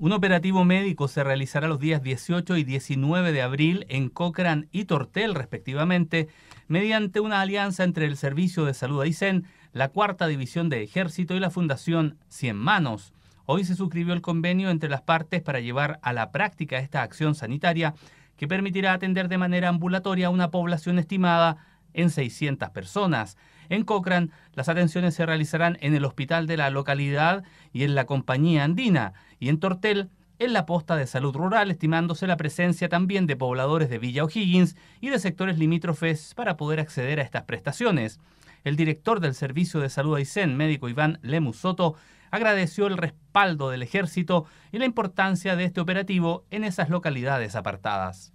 Un operativo médico se realizará los días 18 y 19 de abril en Cochrane y Tortel, respectivamente, mediante una alianza entre el Servicio de Salud Aysén, la Cuarta División de Ejército y la Fundación Cien Manos. Hoy se suscribió el convenio entre las partes para llevar a la práctica esta acción sanitaria que permitirá atender de manera ambulatoria a una población estimada en 600 personas. En Cochrane, las atenciones se realizarán en el hospital de la localidad y en la compañía andina, y en Tortel, en la posta de salud rural, estimándose la presencia también de pobladores de Villa O'Higgins y de sectores limítrofes para poder acceder a estas prestaciones. El director del Servicio de Salud Aysén, médico Iván Soto, agradeció el respaldo del ejército y la importancia de este operativo en esas localidades apartadas.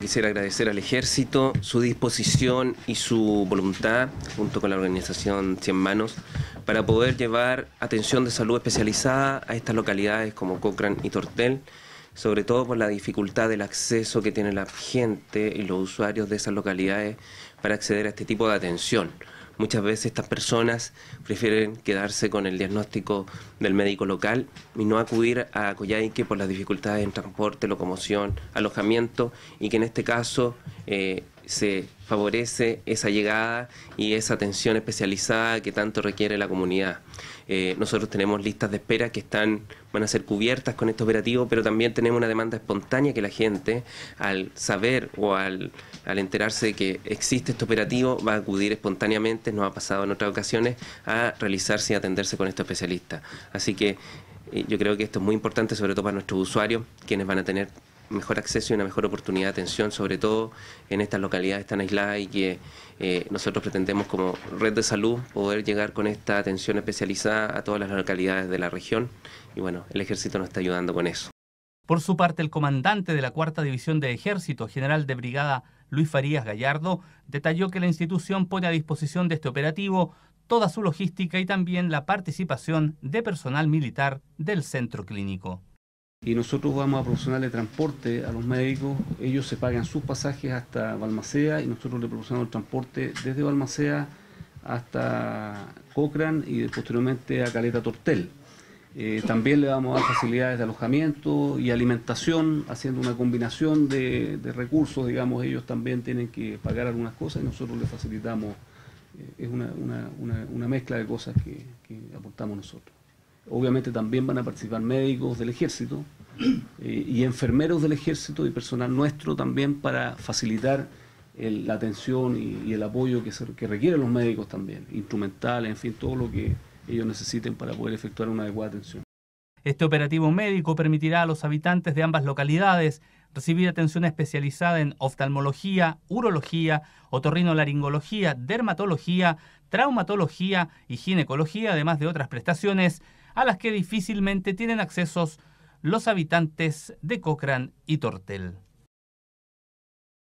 Quisiera agradecer al Ejército su disposición y su voluntad, junto con la organización Cien Manos, para poder llevar atención de salud especializada a estas localidades como Cochrane y Tortel, sobre todo por la dificultad del acceso que tiene la gente y los usuarios de esas localidades para acceder a este tipo de atención. Muchas veces estas personas prefieren quedarse con el diagnóstico del médico local y no acudir a Coyhaique por las dificultades en transporte, locomoción, alojamiento y que en este caso eh, se favorece esa llegada y esa atención especializada que tanto requiere la comunidad. Eh, nosotros tenemos listas de espera que están, van a ser cubiertas con este operativo, pero también tenemos una demanda espontánea que la gente, al saber o al, enterarse de que existe este operativo, va a acudir espontáneamente, nos ha pasado en otras ocasiones, a realizarse y atenderse con este especialista. Así que eh, yo creo que esto es muy importante, sobre todo para nuestros usuarios, quienes van a tener mejor acceso y una mejor oportunidad de atención, sobre todo en estas localidades tan aisladas y que eh, nosotros pretendemos como red de salud poder llegar con esta atención especializada a todas las localidades de la región y bueno, el ejército nos está ayudando con eso. Por su parte, el comandante de la Cuarta División de Ejército, general de brigada Luis Farías Gallardo, detalló que la institución pone a disposición de este operativo toda su logística y también la participación de personal militar del centro clínico y nosotros vamos a proporcionarle transporte a los médicos, ellos se pagan sus pasajes hasta Balmaceda y nosotros le proporcionamos el transporte desde Balmaceda hasta Cochrane y posteriormente a Caleta Tortel. Eh, también le vamos a dar facilidades de alojamiento y alimentación, haciendo una combinación de, recursos, digamos, ellos también tienen que pagar algunas cosas y nosotros les facilitamos, eh, es una, mezcla de cosas que aportamos nosotros. Obviamente también van a participar médicos del ejército eh, y enfermeros del ejército y personal nuestro también para facilitar la atención y, el apoyo que, que, requieren los médicos también, instrumentales, en fin, todo lo que ellos necesiten para poder efectuar una adecuada atención. Este operativo médico permitirá a los habitantes de ambas localidades recibir atención especializada en oftalmología, urología, otorrinolaringología, dermatología, traumatología y ginecología, además de otras prestaciones a las que difícilmente tienen accesos los habitantes de Cochrane y Tortel.